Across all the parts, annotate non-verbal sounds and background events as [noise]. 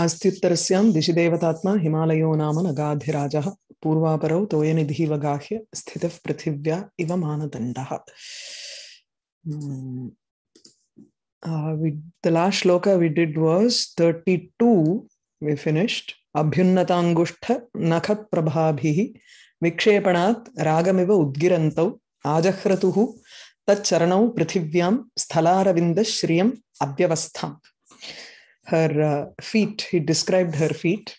आस्त्युत्तरस्यां दिशि हिमालयो नाम नगाधिराजः पूर्वापरौ तोयनिधिवगाह्य स्थितः पृथिव्या इव मानदण्डः the last shloka we did was thirty two finished अभ्युन्नतांगुष्ठ नख नखप्रभाभिः विक्षेपणात् रागमिव उद्गिरन्तौ आजह्रतुः तच्चरणौ पृथिव्यां स्थलारविन्दश्रियम् अव्यवस्थाम् her uh, feet. He described her feet.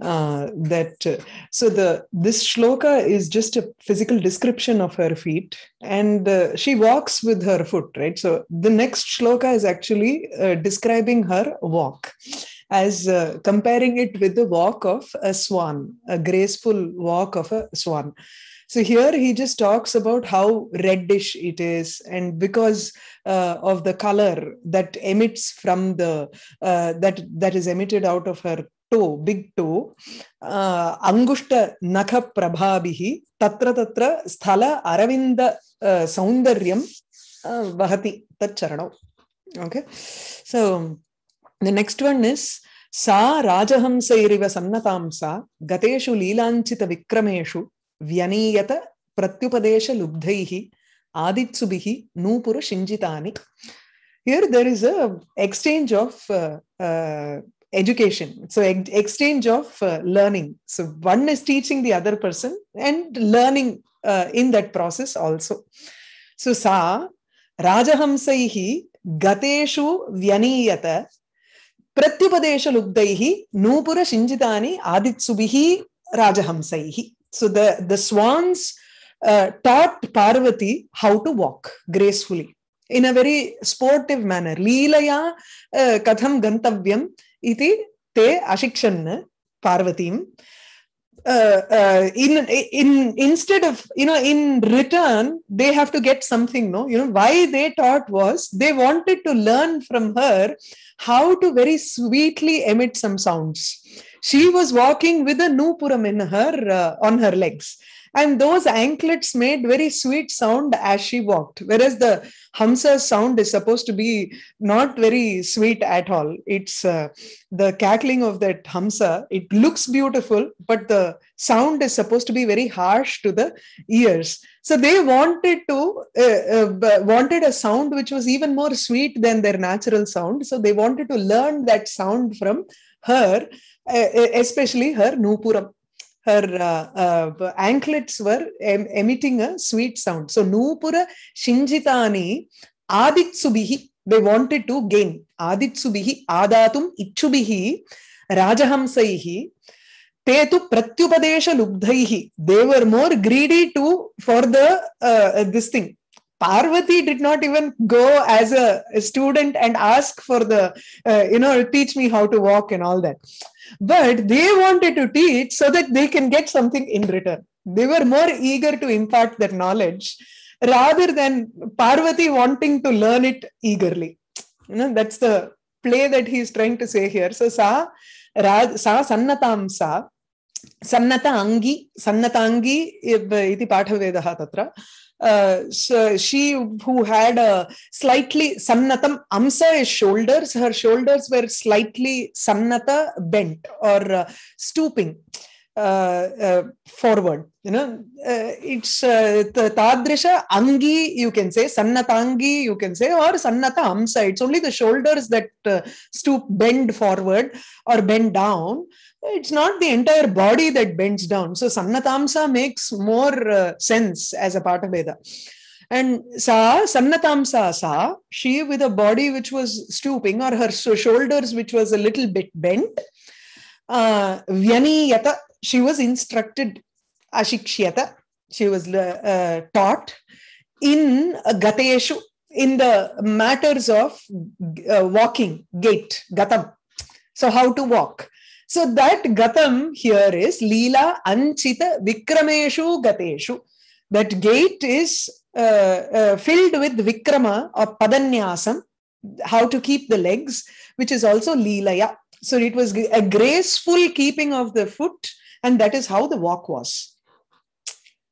Uh, that uh, so the this shloka is just a physical description of her feet, and uh, she walks with her foot, right? So the next shloka is actually uh, describing her walk. As uh, comparing it with the walk of a swan, a graceful walk of a swan. So here he just talks about how reddish it is, and because uh, of the color that emits from the uh, that that is emitted out of her toe, big toe, angusta uh, angushta nakha prabhabihi tatra tatra sthala aravinda uh, saundaryam uh, vahati tat Okay, so the next one is. सा राजहंसैरिव सन्नतां सा गतेषु लीलाञ्चितविक्रमेषु व्यनीयत प्रत्युपदेशलुब्धैः आदित्सुभिः नूपुरशिञ्जितानि here there is a exchange of uh, uh, education so ex- exchange of uh, learning so one is teaching the other person and learning in that process also so sa rajahamsaihi गतेषु व्यनीयत प्रत्युपदेशलुब्धैः नूपुरशिञ्जितानि आदित्सुभिः राजहंसैः So the, the swans uh, taught Parvati how to walk gracefully in a very sportive manner. Leelaya uh, katham gantavyam iti te ashikshan Parvatim. Uh, uh, in in instead of you know in return they have to get something no you know why they taught was they wanted to learn from her how to very sweetly emit some sounds she was walking with a noopuram in her uh, on her legs and those anklets made very sweet sound as she walked whereas the hamsa sound is supposed to be not very sweet at all it's uh, the cackling of that hamsa it looks beautiful but the sound is supposed to be very harsh to the ears so they wanted to uh, uh, uh, wanted a sound which was even more sweet than their natural sound so they wanted to learn that sound from her Eh, eh, especially her Nupuram. Her uh, uh, anklets were em- emitting a sweet sound. So, Nupura Shinjitani Aditsubihi, they wanted to gain. Aditsubihi, Adatum Ichubihi, Rajahamsaihi, they to lubdhaihi they were more greedy to for the uh, this thing Parvati did not even go as a, student and ask for the, uh, you know, teach me how to walk and all that. But they wanted to teach so that they can get something in return. They were more eager to impart their knowledge rather than Parvati wanting to learn it eagerly. You know, that's the play that he's trying to say here. So, sa, ra, sa sannatam sa, सन्नत अङ्गी सन्नताङ्गी इति पाठभेदः तत्र uh, so she who had a slightly samnatam amsa is shoulders her shoulders were slightly samnata bent or uh, stooping uh, uh forward you know uh, it's uh, tadrisha angi you can say sannatangi you can say or sannata amsa it's only the shoulders that stoop bend forward or bend down it's not the entire body that bends down. So Sannatamsa makes more uh, sense as a part of Veda. And Sa, Sannatamsa Sa, she with a body which was stooping or her shoulders which was a little bit bent, uh, yata, she was instructed, Ashikshyata, she was uh, taught in Gateshu, in the matters of uh, walking, gait, Gatam. So how to walk so that Gatam here is Leela Anchita Vikrameshu Gateshu. That gate is uh, uh, filled with Vikrama or Padanyasam, how to keep the legs, which is also Leelaya. So it was a graceful keeping of the foot, and that is how the walk was.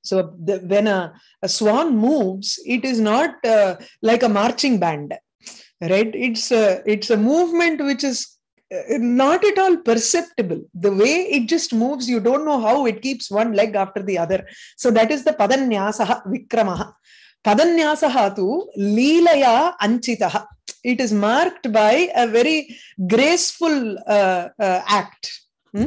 So the, when a, a, swan moves, it is not uh, like a marching band, right? It's a, it's a movement which is uh, not at all perceptible. The way it just moves, you don't know how it keeps one leg after the other. So that is the padanyasaha vikramaha. Padanyasaha tu leelaya anchitaha. It is marked by a very graceful uh, uh, act. Hmm?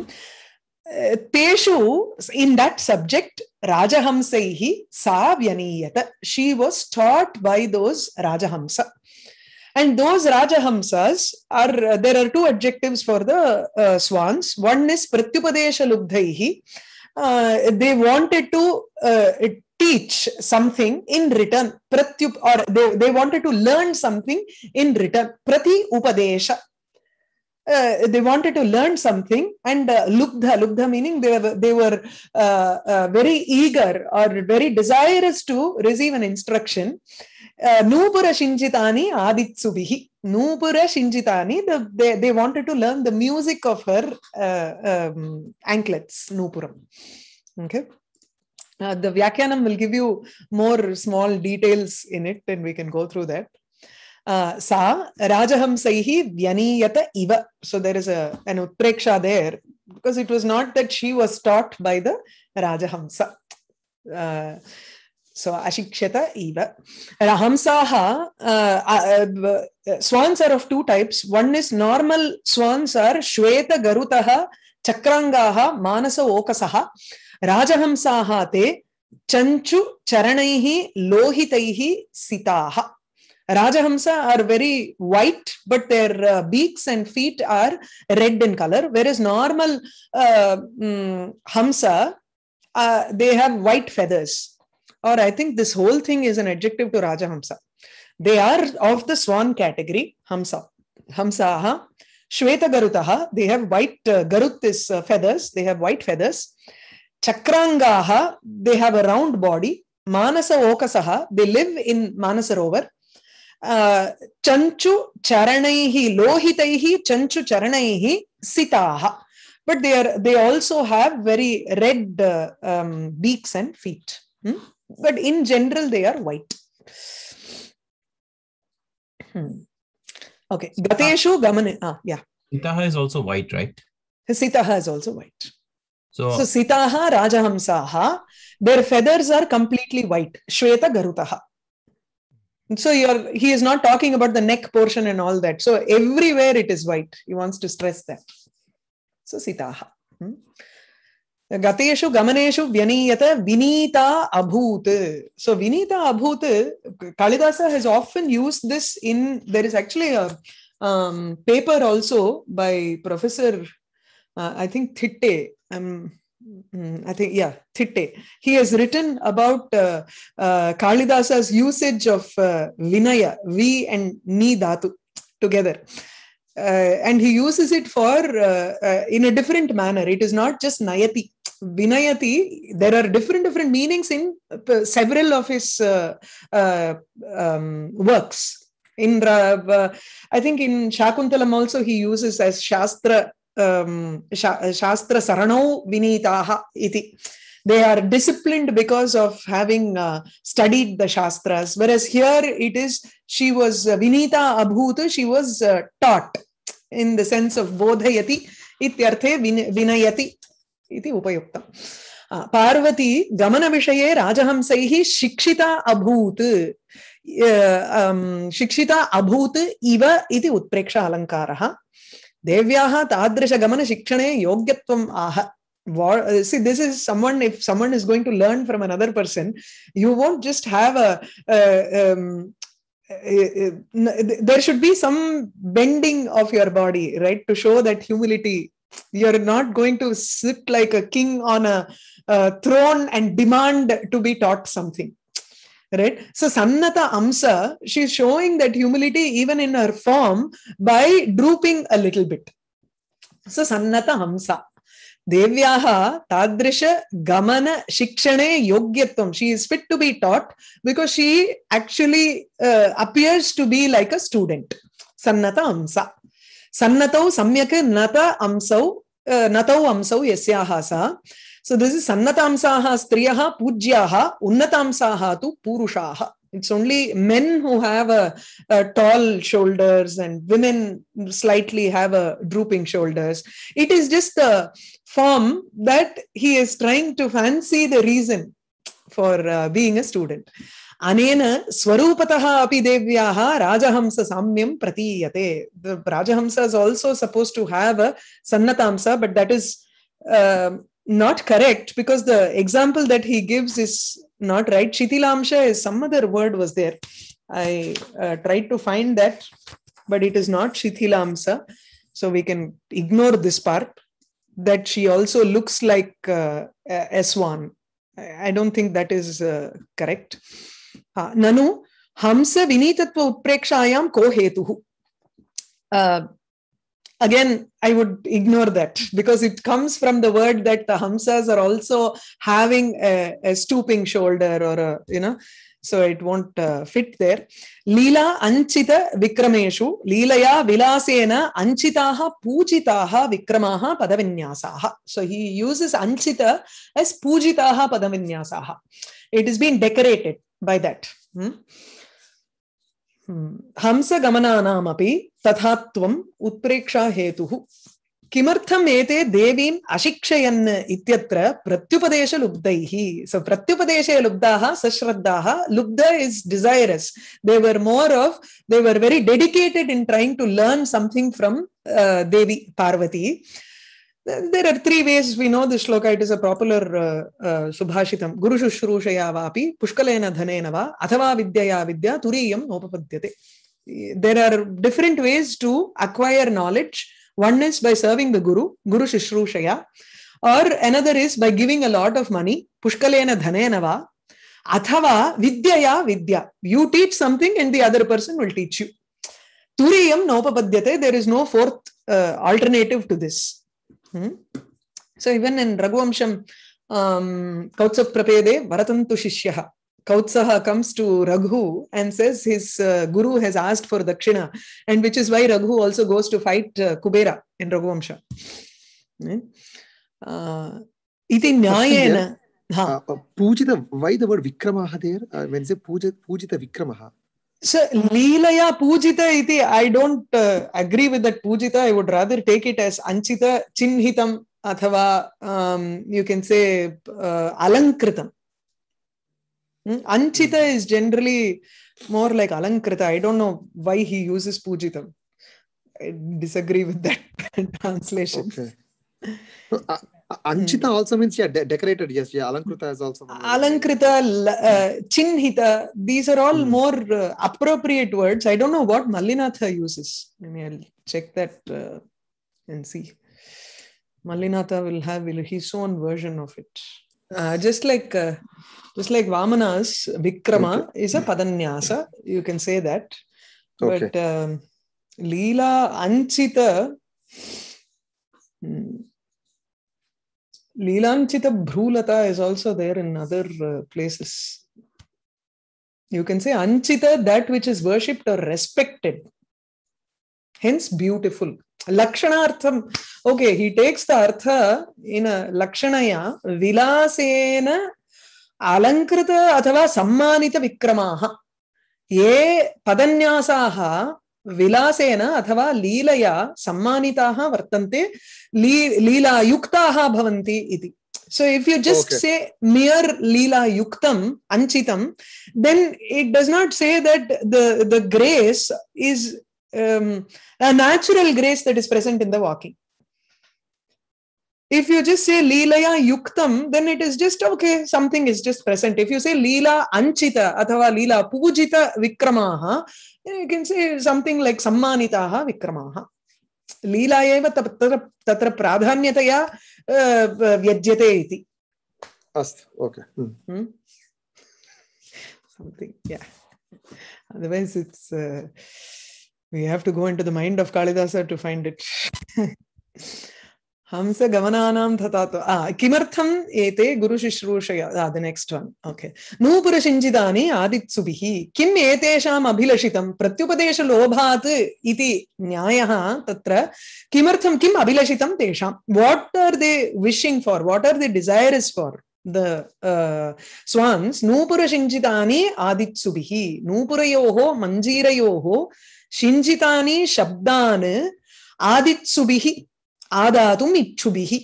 Uh, Teshu, in that subject, Rajahamsaihi sa vyaniyata. She was taught by those Rajahamsa. And those Rajahamsas are, uh, there are two adjectives for the uh, swans. One is Pratyupadesha Lubdhaihi. Uh, they wanted to uh, teach something in return. Pratyup, or they, they wanted to learn something in return. Prati Upadesha. Uh, they wanted to learn something and uh, lubdha lubdha meaning they were they were uh, uh very eager or very desirous to receive an instruction नूपुर शिंजितानी आदित्सुभि नूपुर शिंजितानी they wanted to learn the music of her anklets नूपुरम the व्याख्यानम will give you more small details in it and we can go through that सा राजहंस व्यनीयत इव so there is an utpreksha there because it was not that she was taught by the rajahamsa so अशिक्षत इव हंसाः swans are of two types one is normal swans आर् श्वेतगरुतः चक्राङ्गाः मानस ओकसः राजहंसाः ते चञ्चु चरणैः लोहितैः सिताः rajahamsa are very white but their beaks and feet are red in colour whereas normal hamsa they have white feathers or I think this whole thing is an adjective to Raja Hamsa. They are of the swan category, Hamsa. Hamsaha, Shweta Garutaha, they have white, uh, uh, feathers, they have white feathers. Chakrangaha, they have a round body. Manasa Okasaha, they live in Manasarovar. Uh, Chanchu Charanaihi, Lohitaihi, Chanchu Charanaihi, Sitaha. But they, are, they also have very red uh, um, beaks and feet. Hmm? but in general, they are white. Hmm. Okay. Gateshu gamane. Ah, yeah. Sitaha is also white, right? Sitaha is also white. So, so Sitaha, Rajahamsaha, their feathers are completely white. Shweta Garutaha. So you're, he is not talking about the neck portion and all that. So everywhere it is white. He wants to stress that. So Sitaha. Hmm? गतेषु गमनेषु व्यनीयत विनीता अभूत so विनीता अभूत kalidasa has often used this in there is actually a um, paper also by professor uh, i think thitte um, I think, yeah, Thitte. He has written about uh, uh, Kalidasa's usage of uh, Vinaya, V and Ni Dhatu together. Uh, and he uses it for uh, uh, in a different manner. It is not just nayati. Vinayati, there are different different meanings in several of his um, works. In I think in Shakuntalam also he uses as Shastra um, शास्त्रसरणौ विनीताः iti they are disciplined because of having uh, studied the shastras whereas here it is she was uh, vinita abhuta she was uh, taught in the sense of bodhayati vinayati. इत्यर्थे विन विनयति इति उपयुक्तम् पार्वती गमनविषये राजहंसैः शिक्षिता अभूत् शिक्षिता अभूत् इव इति उत्प्रेक्ष अलङ्कारः देव्याः तादृशगमनशिक्षणे योग्यत्वम् आह uh, see this is someone if someone is going to learn from another person you won't just have a um, there should be some bending of your body right to show that humility you're not going to sit like a king on a, a throne and demand to be taught something right so sannata amsa she's showing that humility even in her form by drooping a little bit so sannata amsa देव्याः तादृशगमनशिक्षणे योग्यत्वं she is fit to be taught because she actually appears to be like a student सन्नत अंसा सन्नतौ सम्यक् नत अंसौ नतौ अंसौ यस्याः सा सो दिस् इस् सन्नतांसाः स्त्रियः पूज्याः उन्नतांसाः तु पुरुषाः it's only men who have a a, tall shoulders and women slightly a a drooping shoulders it is form that he is trying to fancy the reason for uh, being a student. अनेन Ha rajahamsa samyam राजहंससाम्यं प्रतीयते The is also also supposed to have a Sannataamsa, but that is um, not correct because the example that he gives is not right. Shitilamsha is some other word was there. I uh, tried to find that, but it is not Shithilamsa. So we can ignore this part that she also looks like uh, uh S1. I don't think that is uh, correct. Uh, Nanu, Hamsa Vinitatva Utprekshayam Ko uh, again, I would ignore that because it comes from the word that the Hamsas are also having a, a stooping shoulder or a, you know, so it won't uh, fit there. Leela Anchita Vikrameshu, Leelaya Vilasena Anchitaha Pujitaha Vikramaha Padavinyasaha. So he uses Anchita as Pujitaha Padavinyasaha. It has been decorated by that. Hmm? हंसगमनानामपि तथात्वम् उत्प्रेक्षाहेतुः किमर्थम एते देवीम् अशिक्षयन् इत्यत्र प्रत्युपदेश लुब्धैः सो प्रत्युपदेशे लुब्धाः सश्रद्धाः लुब्ध is desirous they were more of they were very dedicated in trying to learn something from Devi Parvati there are त्री ways we know the shloka it is a popular सुभाषितं गुरुशुश्रूषया वापि पुष्कलेन धनेन वा अथवा विद्यया विद्या तुरीयं नोपपद्यते there are different ways to acquire knowledge One is by serving the Guru, Guru Shishrushaya, or another is by giving a lot of money, Pushkalena Dhanenava, Athava Vidyaya Vidya. You teach something and the other person will teach you. Turiyam Nopapadyate, there is no fourth uh, alternative to this. Hmm? So even in Raghuvamsham, um, Kauts prapade Prapede, Varatantu Shishyaha. Kautsaha comes to Raghu and says his uh, guru has asked for Dakshina, and which is why Raghu also goes to fight uh, Kubera in Raghuvamsha. Hmm? Uh, iti nyayena. Huh. Uh, Pujita, why the word Vikramaha there? Uh, when say Pujita, Pujita Vikramaha. So, Leelaya Pujita iti, I don't uh, agree with that Pujita. I would rather take it as Anchita Chinhitam athava um, you can say uh, Hmm? Anchita is generally more like Alankrita. I don't know why he uses Pujitam. I disagree with that [laughs] translation. Okay. Uh, uh, Anchita hmm. also means yeah, de- decorated. Yes, yeah. Alankrita is also. Alankrita, uh, Chinhita. These are all hmm. more uh, appropriate words. I don't know what Mallinatha uses. I mean, I'll check that uh, and see. Mallinatha will have his own version of it. Uh, just like uh, just like Vamana's Vikrama okay. is a Padanyasa. You can say that. Okay. But um, Leela Anchita. Hmm, Leelanchita Bhrulata is also there in other uh, places. You can say Anchita, that which is worshipped or respected hence beautiful lakshanartham okay he takes the artha in a lakshanaya vilasena alankrita athava sammanita vikramaha ये पदन्यासाः vilasena अथवा लीलया सम्मानिताः वर्तन्ते ली लीलायुक्ताः bhavanti इति so if you just okay. say mere leela yuktam anchitam, then it does not say that the, the grace is um, a natural grace that is present in the walking. If you just say Leelaya Yuktam, then it is just okay, something is just present. If you say Leela Anchita Athava Leela Pujita Vikramaha, you can say something like Sammanitaha Vikramaha. लीला एव तत्र तत्र प्राधान्यतया व्यज्यते इति अस्तु okay something yeah otherwise it's uh, we have to go into the mind of kalidasa to find it [laughs] hamsa gamananam tatato ah kimartham ete guru shishrushaya ah the next one okay nupura shinjidani aditsubihi kim etesham abhilashitam pratyupadesha lobhat iti nyayah tatra kimartham kim abhilashitam tesham what are they wishing for what are they desirous for the uh, swans nupura shinjidani aditsubihi nupurayoho manjirayoho சிஞ்சிதானி சப்தானு ஆதிச்சுபிகி ஆதாதும் இச்சுபிகி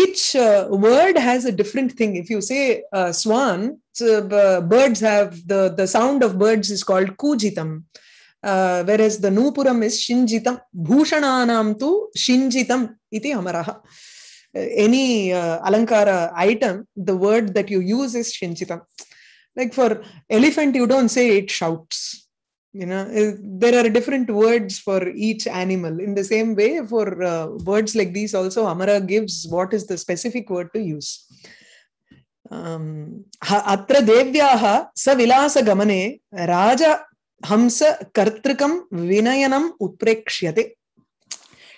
each uh, word has a different thing if you say uh, swan so, uh, birds have the the sound of birds is called kujitam whereas the nupuram is shinjitam bhushananam tu shinjitam iti amaraha any alankara item the word that you use is shinjitam like for elephant you don't say it shouts you know eh, there are different words for each animal in the same way for uh, words like these also amara gives what is the specific word to use um, sa अत्र देव्याः hamsa राजहंसकर्तृकं vinayanam उत्प्रेक्ष्यते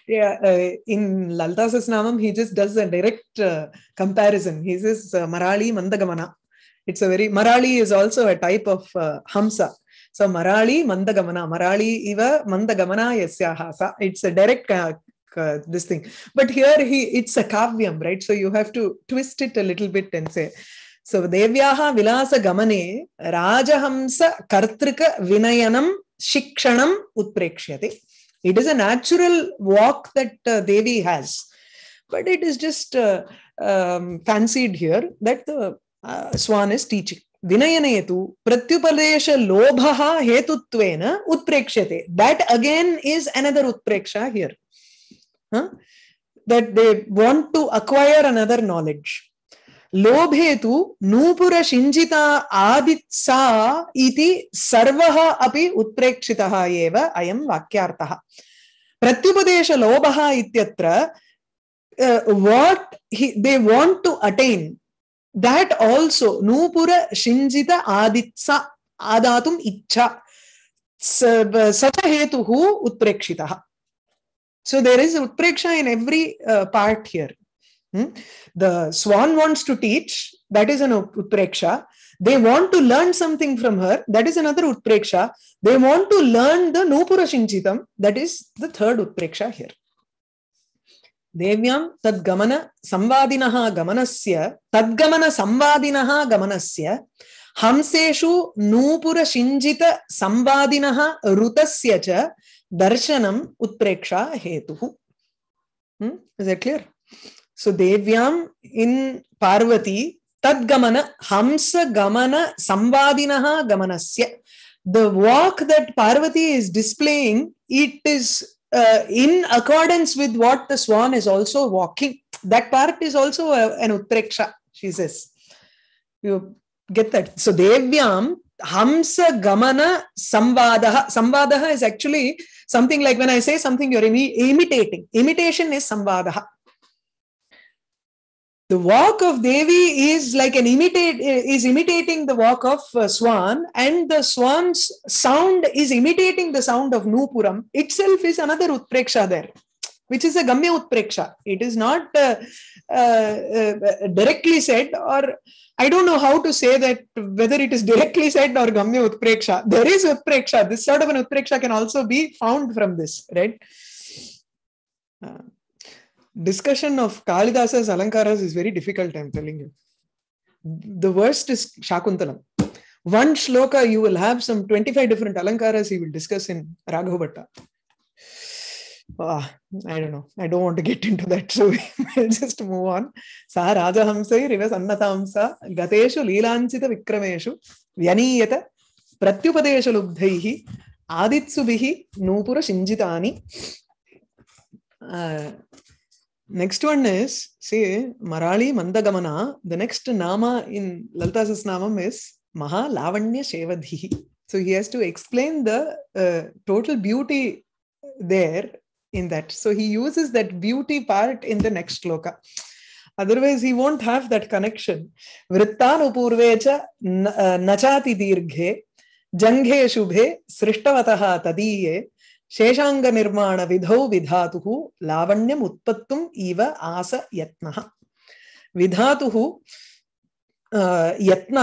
Yeah, uh, in Lalta Sasnamam, he just does a direct uh, comparison. He says, uh, Marali Mandagamana. It's a very, Marali is also a type of uh, Hamsa. So Marali Mandagamana, Marali Iva Mandagamana Yasyahasa. It's a direct uh, uh, this thing. But here he it's a kavyam, right? So you have to twist it a little bit and say. So Devyaha Vilasa Gamane Rajahamsa Kartrika Vinayanam Shikshanam Utprekshyate. It is a natural walk that uh, Devi has. But it is just uh, um, fancied here that the uh, swan is teaching. तो प्रत्युपदेश लोभ हेतु उत्प्रेक्ष्य that again is another utpreksha here that they want to acquire another knowledge लोभे तो नूपुर शिंजिता आदि सर्वः अभी उत्प्रेक्षितः अयम अयं प्रत्युपदेश लोभ इत्यत्र what they want to attain that also nupura shinjita aditsa adatum icha such a hetu hu utprekshitaha so there is utpreksha in every uh, part here hmm? the swan wants to teach that is an utpreksha they want to learn something from her that is another utpreksha they want to learn the nupura shinchitam that is the third utpreksha here देव्यां तद्गमनसंवादिनः गमनस्य तद्गमनसंवादिनः गमनस्य हंसेषु नूपुरशिञ्जितसंवादिनः ऋतस्य च दर्शनम् उत्प्रेक्षा हेतुः इस् इट् क्लियर् सो देव्यां इन् पार्वती तद्गमन हंसगमनसंवादिनः गमनस्य the walk that Parvati is displaying it is uh, in accordance with what the swan is also walking. That part is also a, an utpreksha, she says. You get that. So Devyam, Hamsa Gamana Samvadaha. Samvadaha is actually something like when I say something, you're imitating. Imitation is Samvadaha the walk of Devi is like an imitate is imitating the walk of uh, swan, and the swan's sound is imitating the sound of Nupuram itself is another utpreksha there, which is a gamya utpreksha. It is not uh, uh, uh, directly said, or I don't know how to say that whether it is directly said or gamya utpreksha. There is utpreksha. This sort of an utpreksha can also be found from this, right? Uh, discussion of Kalidasa's Alankaras is very difficult, I'm telling you. The worst is Shakuntalam. One shloka, you will have some 25 different Alankaras he will discuss in Raghavata. Ah, I don't know. I don't want to get into that. So we'll just move on. Sa Raja Hamsa, reverse Annatha Hamsa, Gateshu, Leelanchita Vikrameshu, Vyaniyata, Pratyupadeshu Lubdhaihi, Aditsubihi, Nupura Shinjitani. Next one is, see Marali Mandagamana. The next nama in Lalta's namam is Maha Lavanya Shevadhi. So he has to explain the uh, total beauty there in that. So he uses that beauty part in the next sloka. Otherwise, he won't have that connection. Vrittanupurvecha nachati dirghe, janghe shubhe, srishtavataha tadiye, ಶೇಷಾಂಗ ನಿರ್ಮಾಣ ವಿಧೌ ವಿಧಾತು ಲಾವಣ್ಯಂ ಉತ್ಪತ್ತುಂ ಇವ ಆಸ ಯತ್ನ ವಿಧಾತು ಯತ್ನ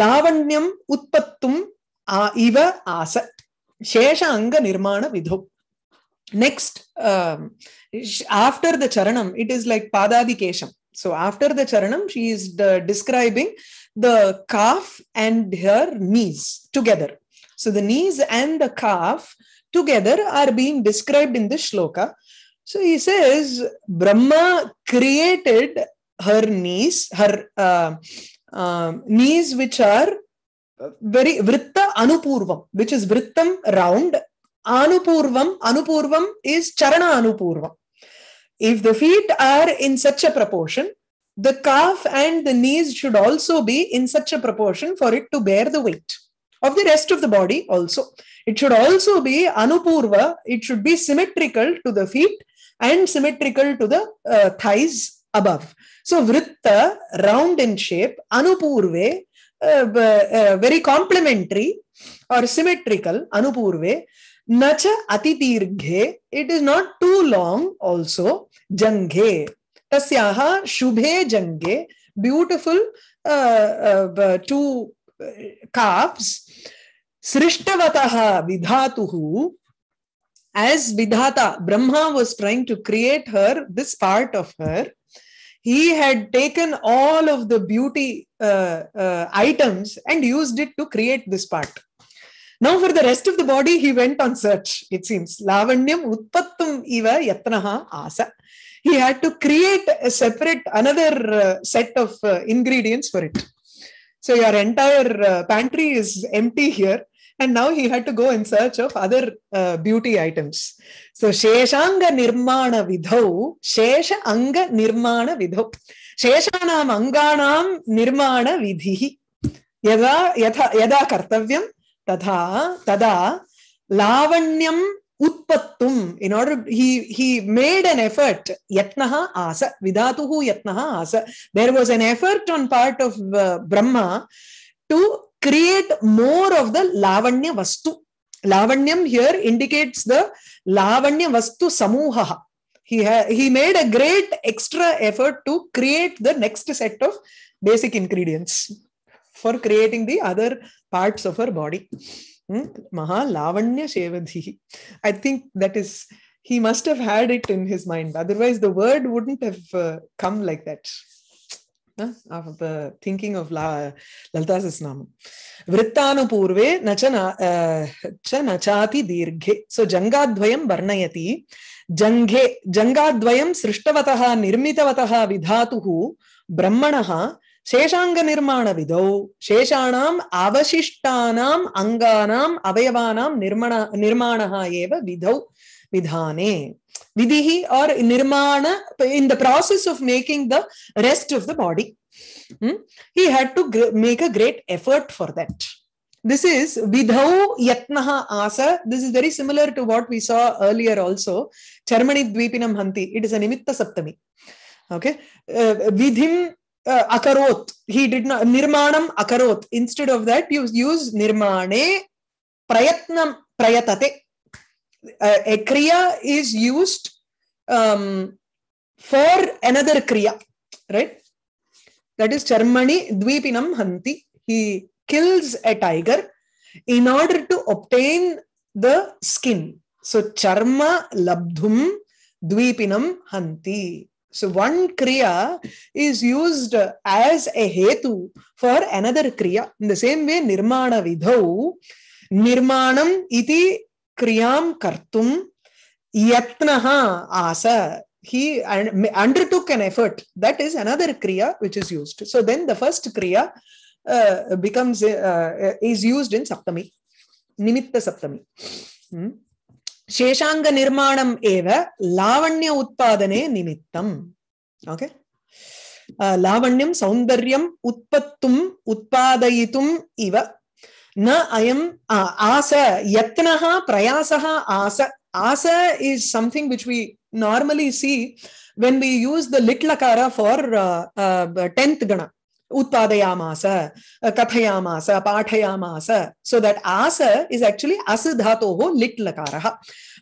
ಲಾವಣ್ಯಂ ಉತ್ಪತ್ತುಂ ಆ ಇವ ಆಸ ಶೇಷಾಂಗ ನಿರ್ಮಾಣ ವಿಧೌ ನೆಕ್ಸ್ಟ್ ಆಫ್ಟರ್ ದ ಚರಣಂ ಇಟ್ ಈಸ್ ಲೈಕ್ ಪಾದಾದಿಕೇಶಂ ಸೊ ಆಫ್ಟರ್ ದ ಚರಣಂ she is describing the calf and her knees together so the knees and the calf together are being described in this shloka. So he says, Brahma created her knees, her uh, uh, knees which are very vritta anupurvam, which is vrittam round. Anupurvam, anupurvam is charana anupurvam. If the feet are in such a proportion, the calf and the knees should also be in such a proportion for it to bear the weight of the rest of the body also. It should also be anupurva, it should be symmetrical to the feet and symmetrical to the uh, thighs above. So vritta, round in shape, anupurve, uh, uh, very complementary or symmetrical, anupurve, nacha atitirghe, it is not too long also, Jange. tasyaha shubhe jange, beautiful uh, uh, two calves, Srishtavataha Vidhatuhu, as Vidhata, Brahma was trying to create her, this part of her, he had taken all of the beauty uh, uh, items and used it to create this part. Now, for the rest of the body, he went on search, it seems. Lavanyam utpattum iva yatnaha asa. He had to create a separate, another uh, set of uh, ingredients for it. So your entire uh, pantry is empty here. And now he had to go in search of other uh, beauty items. So Sheshanga Nirmana Vidhau, Shesha Anga Nirmana Vidhau, Sheshanam Anganam Nirmana Vidhi. Yada, yada, yada kartavyam, tatha, tada, lavanyam उत्पत्तुम in order he he made an effort यत्न आस विधातु यत्न आस there was an effort on part of create more of the lavanya vastu lavanyam here indicates the lavanya vastu samuha he he made a great extra effort to create the next set of basic ingredients for creating the other parts of her body Mahalavanya Shevadhi. I think that is, he must have had it in his mind. Otherwise, the word wouldn't have uh, come like that. Of thinking of ला ललितासहस्रनामं वृत्तानुपूर्वे न च न च न चाति दीर्घे सो जङ्गाद्वयं वर्णयति जङ्घे जङ्गाद्वयं सृष्टवतः निर्मितवतः विधातुः ब्रह्मणः शेषांग निर्माण विधौ शेषाणाम अवशिष्टानाम अंगानाम अवयवानाम निर्माण निर्माण एव विधौ विधाने विधि और निर्माण in the process of making the rest of the body hmm? he had to make a great effort for that this is vidhau yatnaha asa this is very similar to what we saw earlier also charmani dvipinam hanti it is a nimitta saptami okay uh, vidhim uh, akarot. He did not nirmanam akarot. Instead of that, you use nirmane prayatnam prayatate. Uh, a kriya is used um, for another kriya, right? That is charmani dvipinam hanti. He kills a tiger in order to obtain the skin. So charma labdhum dvipinam hanti. So one Kriya is used as a Hetu for another Kriya. In the same way, Nirmana Vidhau, Nirmanam iti Kriyam Kartum Yatnaha Asa. He undertook an effort. That is another Kriya which is used. So then the first Kriya uh, becomes, uh, is used in Saptami, Nimitta Saptami. Hmm? சேஷாங்க நிர்மாணம் ஏவ லாவண்ய உற்பத்தனே நிமித்தம் okay லாவண்யம் சௌந்தர்யம் உற்பத்தும் உற்பத்தயித்தும் இவ ந அயம் ஆச யத்னஹ பிரயாசஹ ஆச ஆச is something which we normally see when we use the lit lakara for uh, उत्पादयामास कथयामास पाठयामास सो दट आस इज एक्चुअली अस धातो लिट्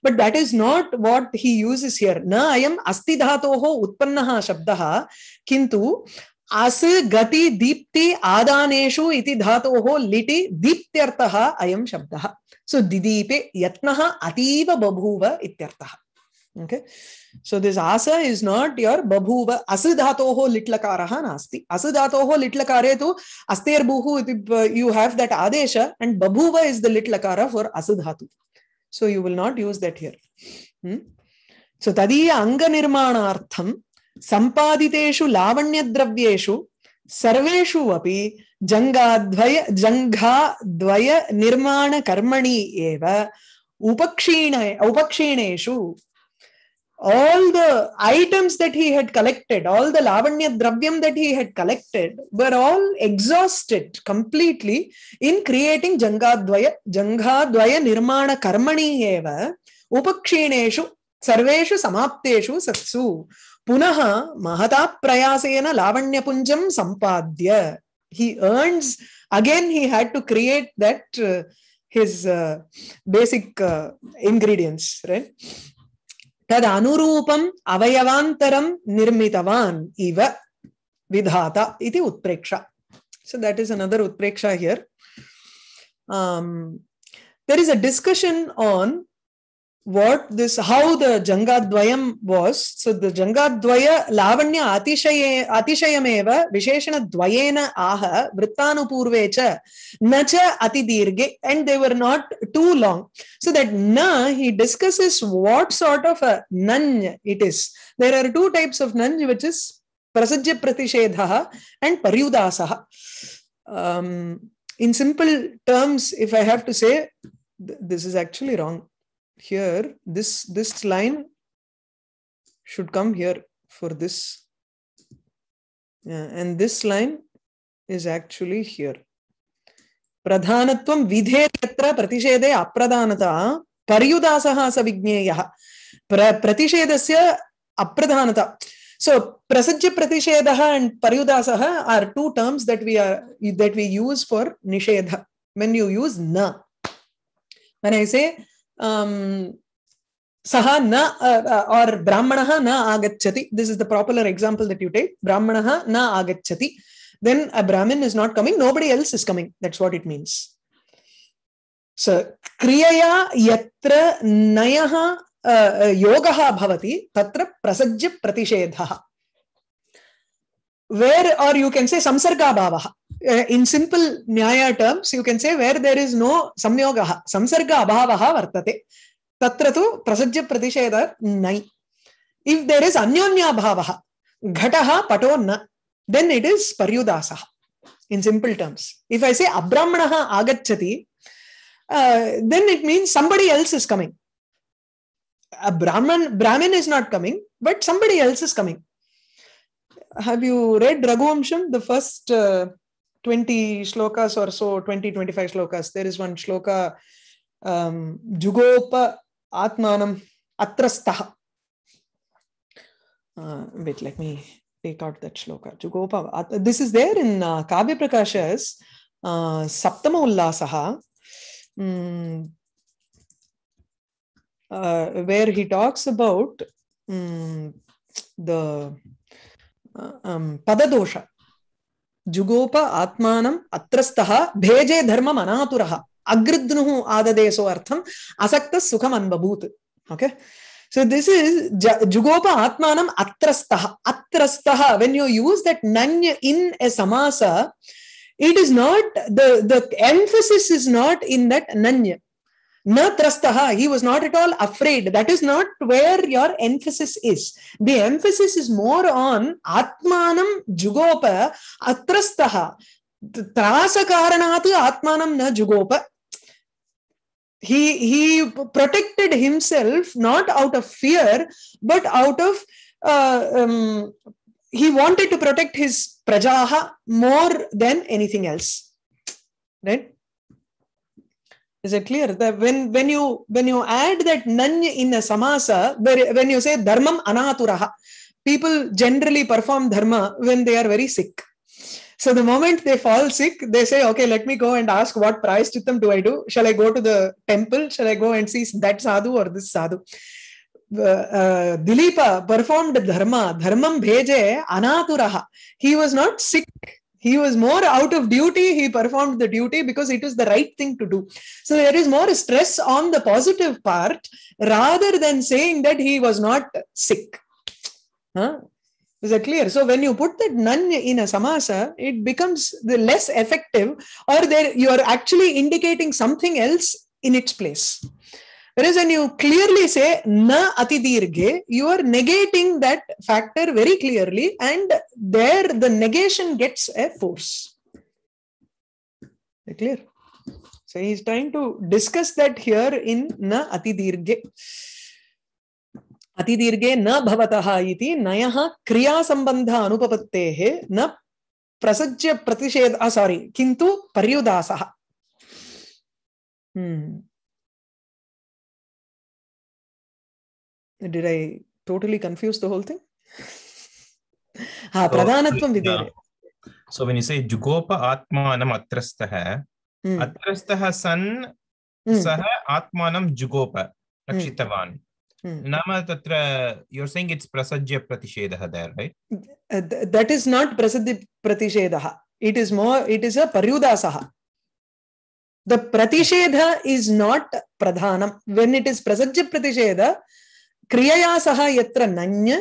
but that is not he use अयम अस्थि धातो उत्पन्न शब्द किंतु अस गति दीप्ति आदानेशु इति धातो लिटि दीप्त्यर्थः अयम् शब्दः सो दिदीपे यत्नः अतीव बभूव इत्यर्थः okay so this asa is not your babhuva asidhatoho litlakaraha nasti asidhatoho litlakare tu aster buhu you have that adesha and babhuva is the litlakara for asidhatu so you will not use that here hmm? so tadiya anga nirmanartham సంపాదితేషు లావణ్యద్రవ్యేషు సర్వేషు అపి జంగాద్వయ జంఘాద్వయ నిర్మాణ కర్మణి ఏవ ఉపక్షీణ ఉపక్షీణేషు all the items that he had collected, all the Lavanya Dravyam that he had collected, were all exhausted completely in creating Jangadvaya, Jangadvaya Nirmana Karmani Eva, Upakshineshu, Sarveshu Samapteshu Satsu. Punaha Mahata Prayasena Lavanya Punjam Sampadya. He earns, again, he had to create that. Uh, his uh, basic uh, ingredients, right? तदनुरूपम् अवयवान्तरम् निर्मितवान् इव विधाता इति उत्प्रेक्षा so that is another utpreksha here there is a discussion on what this how the Jangadvayam was. So the Jangadvaya Lavanya Atishaye Atishayameva Visheshana Dvayena Aha Vrittanupurvecha Nacha Atidirge and they were not too long. So that na he discusses what sort of a nanya it is. There are two types of nanya which is prasajya pratishedha and paryudasaha. Um, in simple terms, if I have to say, th- this is actually wrong here this this line should come here for this yeah, and this line is actually here प्रधानत्वं विधेयत्र प्रतिषेधे अप्रधानता apradhanata स विज्ञेयः प्र प्रतिषेधस्य apradhanata. so prasajya pratishedaha and paryudasaha are two terms that we are that we use for nishedha when you use na when i say Um, सह न और ब्राह्मण न आगछति this is the popular example that you take ब्राह्मण न आगछति then a is not coming nobody else is coming that's what it mean so क्रियया यत्र नयः योगः भवति तत्र प्रसज्य प्रतिषेधः where or you can say संसर्गा uh, in simple Nyaya terms, you can say where there is no samyogaha, samsarga abhavaha vartate. Tatra tu prasajya pratisheda nai. If there is anyonya bhavaha, ghataha pato na, then it is paryudasaha in simple terms. If I say abrahmanaha agachati, uh, then it means somebody else is coming. A Brahman, Brahmin is not coming, but somebody else is coming. Have you read Raghuvamsham, the first uh, 20 shlokas or so 20 25 shlokas there is one shloka um, jugopa atmanam atrastaha uh, wait let me take out that shloka jugopa this is there in uh, kavya prakashas uh, saptama ullasaha um, uh, where he talks about um, the uh, um, padadosha जुगोप आत्मान अत्रस्थ भेजे धर्म अनातुर अग्रद्नु आददेशो अर्थम असक्त सुखम अन्बूत okay so this is जुगोप आत्मान अत्रस्थ अत्रस्थ वेन यू यूज दट नन्य in a samasa it is not the the is not in that नन्या Na trastaha, he was not at all afraid. That is not where your emphasis is. The emphasis is more on atmanam jugopa atrastaha. Trasakaranatu atmanam na jugopa. He, he protected himself not out of fear, but out of uh, um, he wanted to protect his prajaha more than anything else. Right? Is it clear? That when, when, you, when you add that nan in a samasa, when you say dharmam anaturaha, people generally perform dharma when they are very sick. So the moment they fall sick, they say, okay, let me go and ask what price chittam do I do? Shall I go to the temple? Shall I go and see that sadhu or this sadhu? Uh, uh, Dilipa performed dharma, dharmam bheje anaturaha. He was not sick he was more out of duty he performed the duty because it was the right thing to do so there is more stress on the positive part rather than saying that he was not sick huh? is that clear so when you put that "nun" in a samasa it becomes the less effective or there you are actually indicating something else in its place whereas when you clearly say na ati dirge you are negating that factor very clearly and there the negation gets a force very clear so he is trying to discuss that here in na ati dirge ati dirghe na दीर्घे न भवतः इति नयः क्रियासम्बन्ध अनुपपत्तेः न प्रसज्य प्रतिषेध सारी किन्तु पर्युदासः did I totally confuse the whole thing? [laughs] So when you say jugopa atmanam atrastah, hmm. attrastha san hmm. saha atmanam jugopa hmm. rakshitavan. Hmm. Nama tatra, you're saying it's prasajya pratishedaha there, right? Uh, that is not prasadhi pratishedaha. It is more, it is a paryudasaha. The pratishedha is not pradhana. When it is prasajya pratishedha, क्रियया सह यत्र नञ्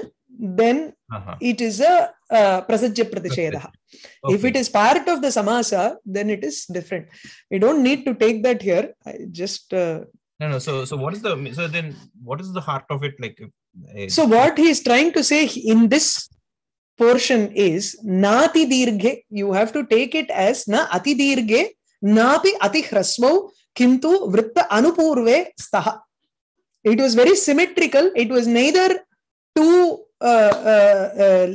then uh-huh. it is a uh, prasajya pratishedha okay. if it is part of the samasa then it is different we don't need to take that here i just uh, no no so so what is the so then what is the heart of it like uh, so what he is trying to say in this portion is nati dirghe you have to take it as na ati dirghe napi ati hrasvau kintu vritta anupurve staha it was very symmetrical it was neither too uh, uh, uh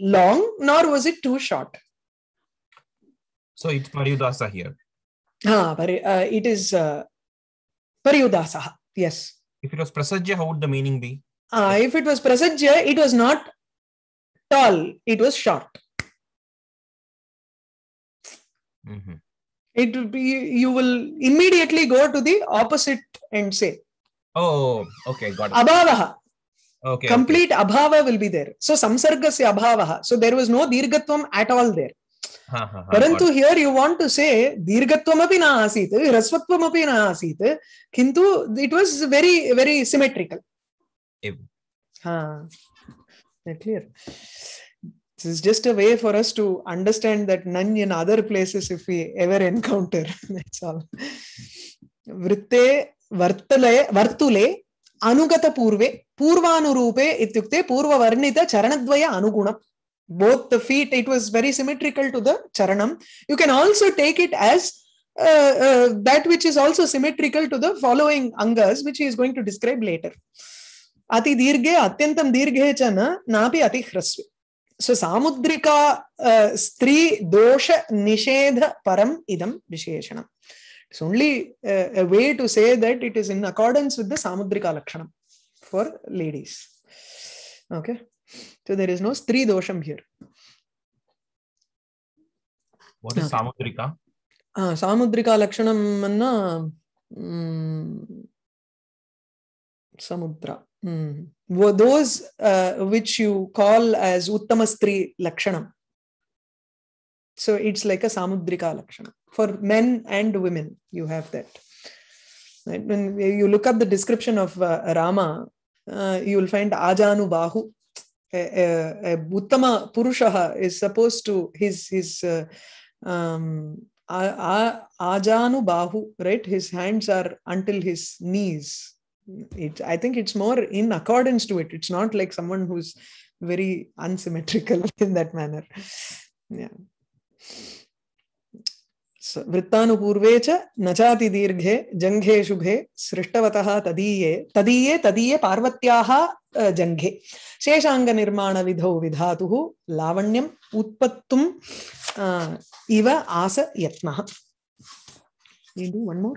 long nor was it too short so it's pariyudasa here ah, pari, uh, it is uh, pariyudasa yes if it was prasajya how would the meaning be uh, if it was prasajya it was not tall it was short mm-hmm. it will be you will immediately go to the opposite and say Oh, okay, got it. Abhavaha. Okay. Complete okay. abhava will be there. So samsargasya abhavaha. So there was no dirgatvam at all there. परंतु here you want to say दीर्घत्वमपि न आसीत् ह्रस्वत्वमपि न आसीत् किन्तु it was very very symmetrical हा clear this is just a way for us to understand that नन in other places if we ever encounter that's all वृत्ते वर्तले वर्तुले अनुगतपूर्वे पूर्वानुरूपे इत्युक्ते पूर्ववर्णितचरणद्वय अनुगुणम् both the feet it was very symmetrical to the charanam you can also take it as uh, uh, that which is also symmetrical to the following angas which he is going to describe later ati dirghe atyantam dirghe cha na napi ati hrasve so samudrika uh, stri dosha nishedha param idam visheshanam It's only a, uh, a way to say that it is in accordance with the Samudrika Lakshanam for ladies. Okay. So there is no Stri Dosham here. What is okay. Samudrika? Uh, ah, Samudrika Lakshanam anna, um, Samudra. Mm. those uh, which you call as Uttamastri Lakshanam. So it's like a Samudrika Lakshanam for men and women you have that right when you look up the description of uh, rama uh, you will find ajanubahu Bahu, a, a purushaha is supposed to his his uh, um, right his hands are until his knees it i think it's more in accordance to it it's not like someone who's very unsymmetrical [laughs] in that manner yeah वृत्तानुपूर्वे च न चाति दीर्घे जङ्घे शुभे सृष्टवतः तदीये तदीये तदीये पार्वत्याः जङ्घे शेषाङ्गनिर्माणविधौ विधातुः लावण्यम् उत्पत्तुम् इव आस यत्नः We'll do one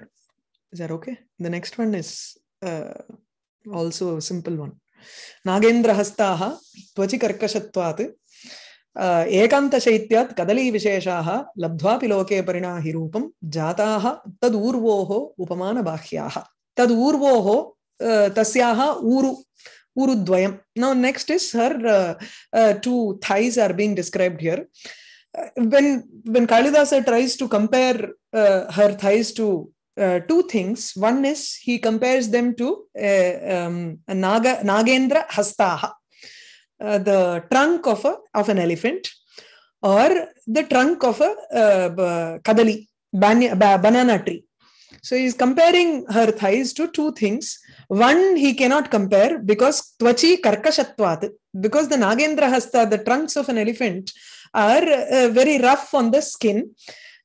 एकान्तशैत्यात् कदलीविशेषाः लब्ध्वापि लोके परिणाहि रूपं जाताः तदूर्वोः उपमानबाह्याः तदूर्वोः तस्याः ऊरु ऊरुद्वयं नौ next is her two thighs are being described here when when kalidasa tries to compare uh, her thighs to uh, two things one is he compares them to uh, um, naga nagendra hastaha Uh, the trunk of a of an elephant or the trunk of a uh, kadali banana tree so he's comparing her thighs to two things one he cannot compare because twachi karkashatvat because the nagendra hasta the trunks of an elephant are uh, very rough on the skin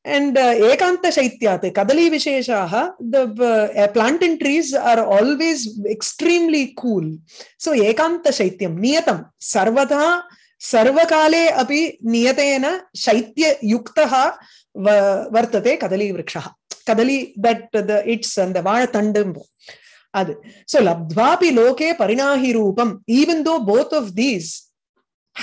and uh, Ekanta Shaityate, Kadali Visheshaha, the uh, uh, plantain trees are always extremely cool. So Ekanta Shaityam, Niyatam, Sarvata, Sarvakale api Niyatena, Shaitya Yuktaha Vartate, Kadali Vrikshaha. Kadali, that uh, the its and the Vara Tandambo. So so loke லோகே even though both of these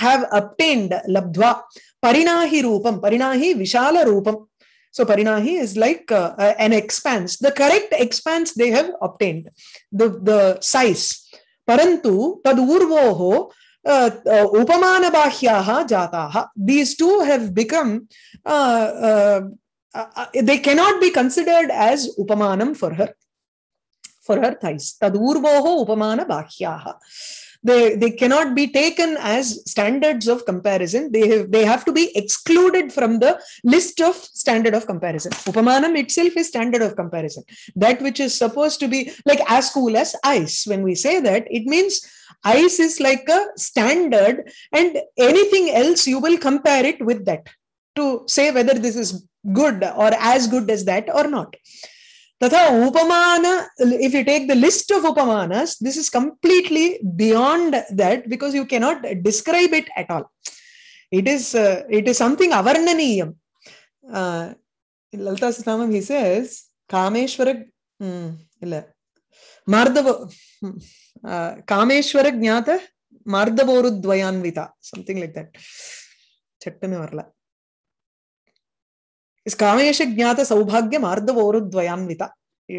have obtained have Parinahi Rupam. Parinahi Vishala Rupam. So Parinahi is like uh, an expanse, the correct expanse they have obtained, the, the size. Parantu Tadurvoho uh, uh, Upamanabahyaha Jataha. These two have become, uh, uh, uh, they cannot be considered as Upamanam for her, for her thighs. Tadurvoho Upamanabahyaha. they, they cannot be taken as standards of comparison. They have, they have to be excluded from the list of standard of comparison. Upamanam itself is standard of comparison. That which is supposed to be like as cool as ice. When we say that, it means ice is like a standard and anything else you will compare it with that to say whether this is good or as good as that or not. Tatha upamana, if you take the list of upamanas, this is completely beyond that because you cannot describe it at all. It is uh, it is something avarnaniyam. Uh, in Lalita he says, Kameshwara, hmm, Mardava, hmm, uh, Kameshwara Gnata, Mardavoru something like that. ಚಟ್ಟನೆ ಬರಲ್ಲ Kamesh Jnata Saubhagya Mardavoruddvayanvita.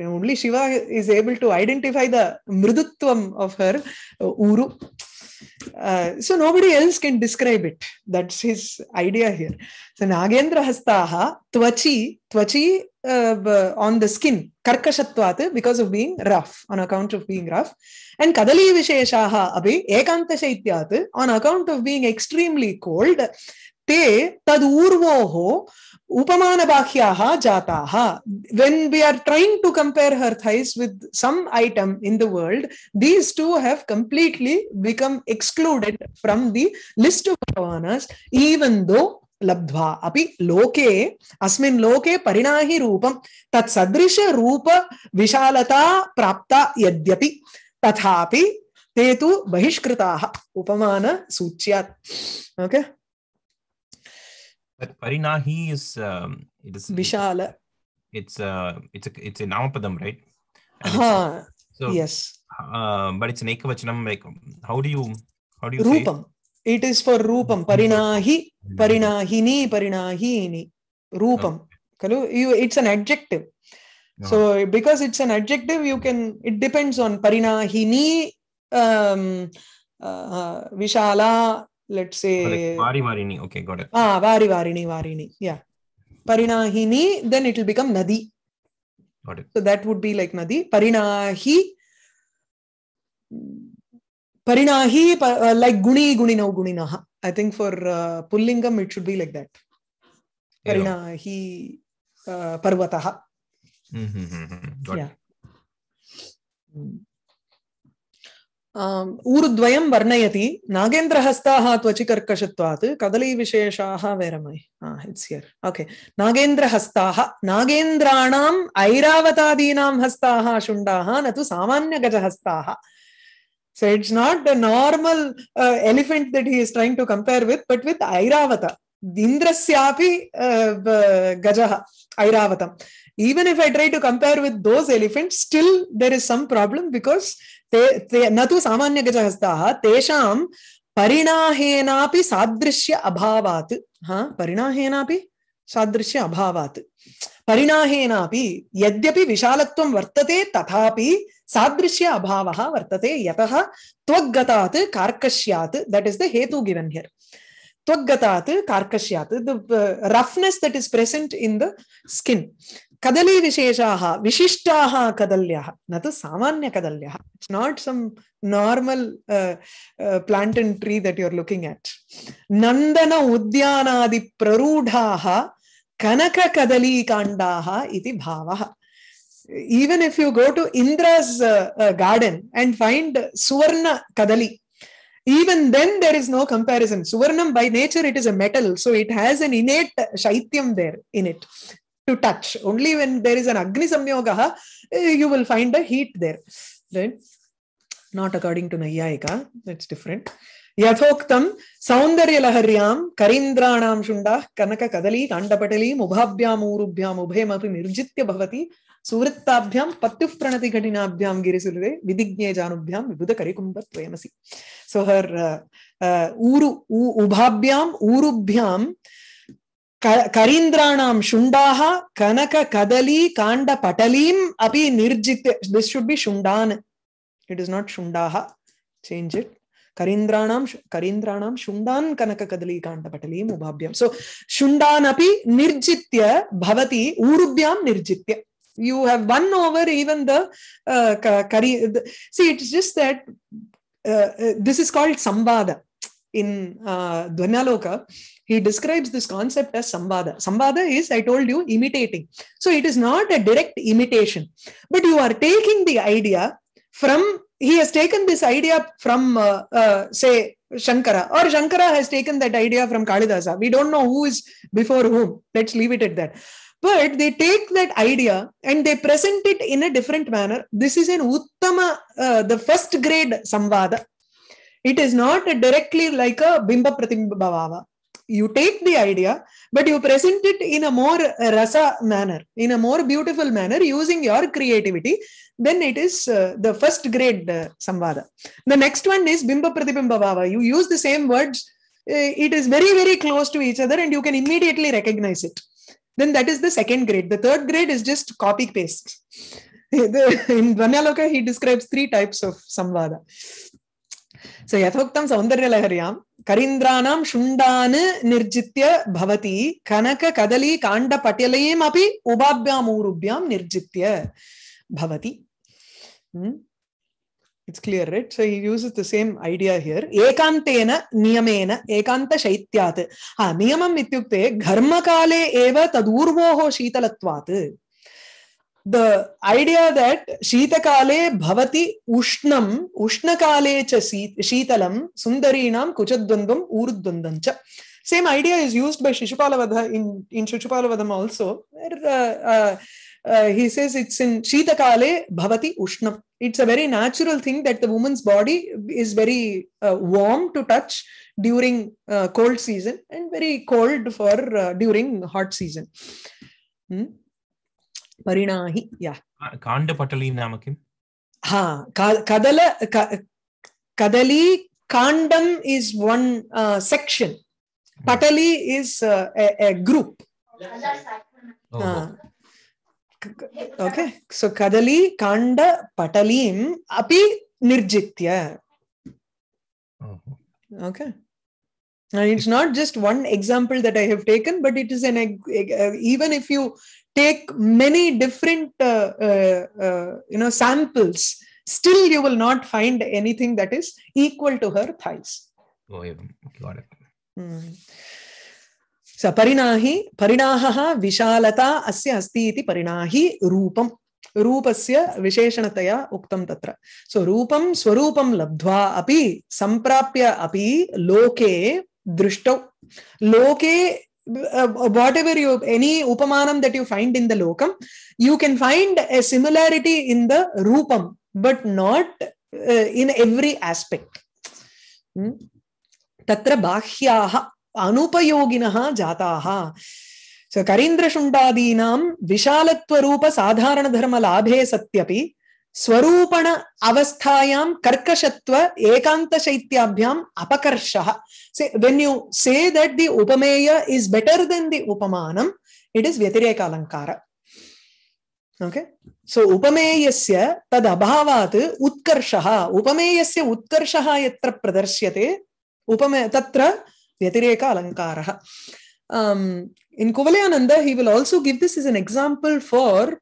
Only Shiva is able to identify the mridutvam of her uh, uru. Uh, so nobody else can describe it. That's his idea here. So Nagendra has Hastaha, Twachi, Twachi uh, on the skin, Karkashatvat, because of being rough, on account of being rough. And Kadali Visheshaha Abhi, Ekanta Shaityat, on account of being extremely cold. ते हो तदूर्वोः उपमानबाह्याः जाताः when we are trying to compare her thighs with some item in the world these two have completely become excluded from the list of भवानस् even though लब्ध्वा अपि लोके अस्मिन् लोके परिणाहि रूपं रूप विशालता प्राप्ता यद्यपि तथापि ते तु बहिष्कृताः उपमान सूच्यात् okay okay? But Parinahi is um, it is Vishala. Uh, it's a it's a it's a Namapadam, right? Uh-huh. So yes. Uh, but it's an Ekavachanam. Like how do you how do you Rupam. Say it is for Rupam. Parinahi, Parinahini, Parinahini. Rupam. Okay. it's an adjective. So because it's an adjective, you can it depends on Parinahini, um, uh, uh Vishala, let's say like Varini. Okay, got it. Ah, Vari Varini Varini. Yeah. Parinahini, then it will become Nadi. Got it. So that would be like Nadi. Parinahi. Parinahi, uh, like Guni, Guni, guni Guninaha. I think for uh, Pullingam, it should be like that. Parinahi uh, Parvataha. Mm-hmm. mm-hmm, mm-hmm. Got yeah. It. Mm. ऊरुद्वयं वर्णयति नागेन्द्रहस्ताः त्वचिकर्कषत्वात् कदलीविशेषाः वेरमै it's here okay नागेन्द्रहस्ताः नागेन्द्राणाम् ऐरावतादीनां हस्ताः शुण्डाः न तु सामान्यगजहस्ताः So it's not the normal uh, elephant that he is trying to compare with, but with इन्द्रस्यापि गजः ऐरावतम् even if i try to compare with those elephants still there is some problem because ते न तु सामान्य तेषां परिणाहेनापि सादृश्य अभावात् हा परिणाहेनापि सादृश्य अभावात् परिणाहेनापि यद्यपि विशालत्वं वर्तते तथापि सादृश्य अभावः वर्तते यतः त्वग्गतात् कार्कश्यात् दट् इस् द हेतु गिवन् हियर् त्वग्गतात् कार्कश्यात् the roughness that is present in the skin कदलीविशेषाः विशिष्टाः कदल्यः न तु सामान्यकदल्यः it's not some normal plant and tree that you're looking at Nandana उद्यानादिप्ररूढाः कनककदलीकाण्डाः इति भावः even if you go to Indra's uh, uh, garden and find Suvarna Kadali, even then there is no comparison suvarnam by nature it is a metal so it has an innate shaityam there in it to touch only when there is an agni samyogaha eh, you will find a heat there right not according to nayayika that's different यथोक्तं सौन्दर्यलहर्यां करीन्द्राणां शुण्डाः कनककदली काण्डपटली मुभाभ्यामूरुभ्याम् उभयमपि निर्जित्य भवति सुवृत्ताभ्यां प्रणति प्रणतिघटिनाभ्यां गिरिसुलुरे विधिज्ञे जानुभ्यां विबुधकरिकुम्भत्वयमसि सो हर ऊरु उभाभ्याम् ऊरुभ्यां कनक कदली कांड काण्डपटलीम् अपि निर्जित्य this should be शुंडान it is not शुण्डाः change it करीन्द्राणां करीन्द्राणां शुण्डान् कनककदलीकाण्डपटलीम् उभाभ्यां सो शुण्डान् अपि निर्जित्य भवति ऊरुभ्यां निर्जित्य you have won over even the uh, curry see it's just that uh, this is called samvada in uh, Dvanyaloka, he describes this concept as sambada. Sambada is, I told you, imitating. So it is not a direct imitation, but you are taking the idea from he has taken this idea from, uh, uh, say, Shankara, or Shankara has taken that idea from Kalidasa. We don't know who is before whom. Let's leave it at that. But they take that idea and they present it in a different manner. This is an Uttama, uh, the first grade Samvada. It is not directly like a Bimba Pratimbhavava you take the idea but you present it in a more rasa manner in a more beautiful manner using your creativity then it is uh, the first grade uh, samvada the next one is bimba pratibimba bhava you use the same words uh, it is very very close to each other and you can immediately recognize it then that is the second grade the third grade is just copy paste [laughs] in dvanyaloka he describes three types of samvada so யதோக்தம் சௌந்தர்ய லகரியாம் கரீந்திராணாம் சுண்டானு நிர்ஜித்திய பவதி கனக கதலி காண்ட பட்டியலையும் அப்படி உபாபியாம் ஊருபியாம் நிர்ஜித்திய பவதி it's clear right so use the same idea here ஏகாந்தேன நியமேன ஏகாந்த சைத்தியாத் நியமம் இத்தியுக்தே கர்மகாலே ஏவ ததூர்வோகோ சீதலத்வாத் the idea that Shitakale bhavati ushnam, ushnakale cha shitalam, sundarinam kuchadvandvam urdvandancha. Same idea is used by Shishupalavadha in, in Shishupalavadam also, where uh, uh, uh, he says it's in Shitakale bhavati ushnam. It's a very natural thing that the woman's body is very uh, warm to touch during uh, cold season and very cold for uh, during hot season. Hmm? परिणाहि या काण्डपटली नाम किम् हा कदल कदली काण्डम् is one section पटली is group okay so कदली काण्ड पटलीम् अपि निर्जित्य okay And it's not just one example that I have taken, but it is an e, e, even if you take many different uh, uh, uh, you know samples still you will not find anything that is equal to her thighs oh yeah. got it mm. स परिणाहि परिणाहः विशालता अस्य अस्ति इति परिणाहि रूपम् रूपस्य विशेषणतया उक्तं तत्र सो रूपं स्वरूपं लब्ध्वा अपि सम्प्राप्य अपि लोके दृष्टौ लोके uh, whatever you any upamanam that you find in the lokam you can find a similarity in the rupam but not uh, in every aspect hmm? तत्र बाह्याः अनुपयोगिनः जाताः सो करीन्द्रशुण्डादीनां विशालत्वरूपसाधारणधर्मलाभे सत्यपि स्वरूपण अवस्थायां कर्कशत्व एकांत शैत्याभ्याम अपकर्षः से when you say that the upameya is better than the it is is व्यतिरेक अलङ्कार okay so उपमेयस्य तद् अभावात् उत्कर्षः उपमेयस्य उत्कर्षः यत्र प्रदर्श्यते उपमे तत्र व्यतिरेक अलङ्कारः um, in Kovalananda, he will also give this as an example for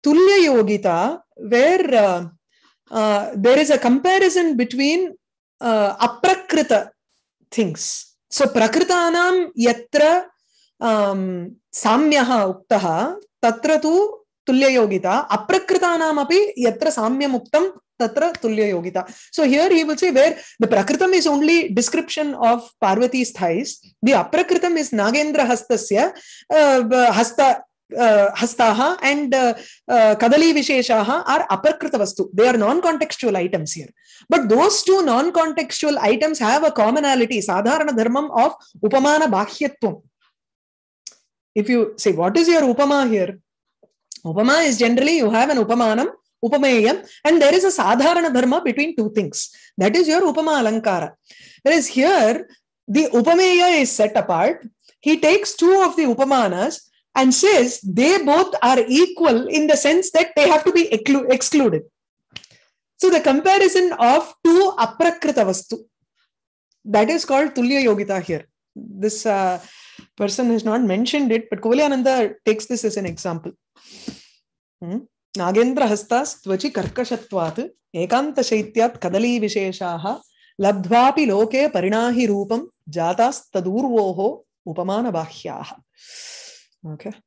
tulya yogita where uh, uh, there is a comparison between uh, aprakrita things so prakritanam yatra um, samyaha uktaha tatra tu तुल्ययोगिता yatra यत्र साम्यमुक्तं tatra tulya yogita so here he will say where the prakritam is only description of parvati's thighs the aprakritam is nagendra hastasya uh, hasta uh, hastaha and uh, uh, kadali visheshaha are aparkrita vastu. They are non-contextual items here. But those two non-contextual items have a commonality, sadharana dharmam of upamana bahyatvam. If you say, what is your upama here? Upama is generally you have an upamanam, upameyam, and there is a sadharana dharma between two things. That is your upama alankara. Whereas here, the upameya is set apart. He takes two of the upamanas and says they both are equal in the sense that they have to be exclu- excluded. So the comparison of two aprakrita vastu, that is called tulya yogita here. This uh, person has not mentioned it, but Kolyananda takes this as an example. Hmm? kadali visheshaha एकान्तशैत्यात् loke लब्ध्वापि लोके jatas रूपं upamana उपमानबाह्याः Okay.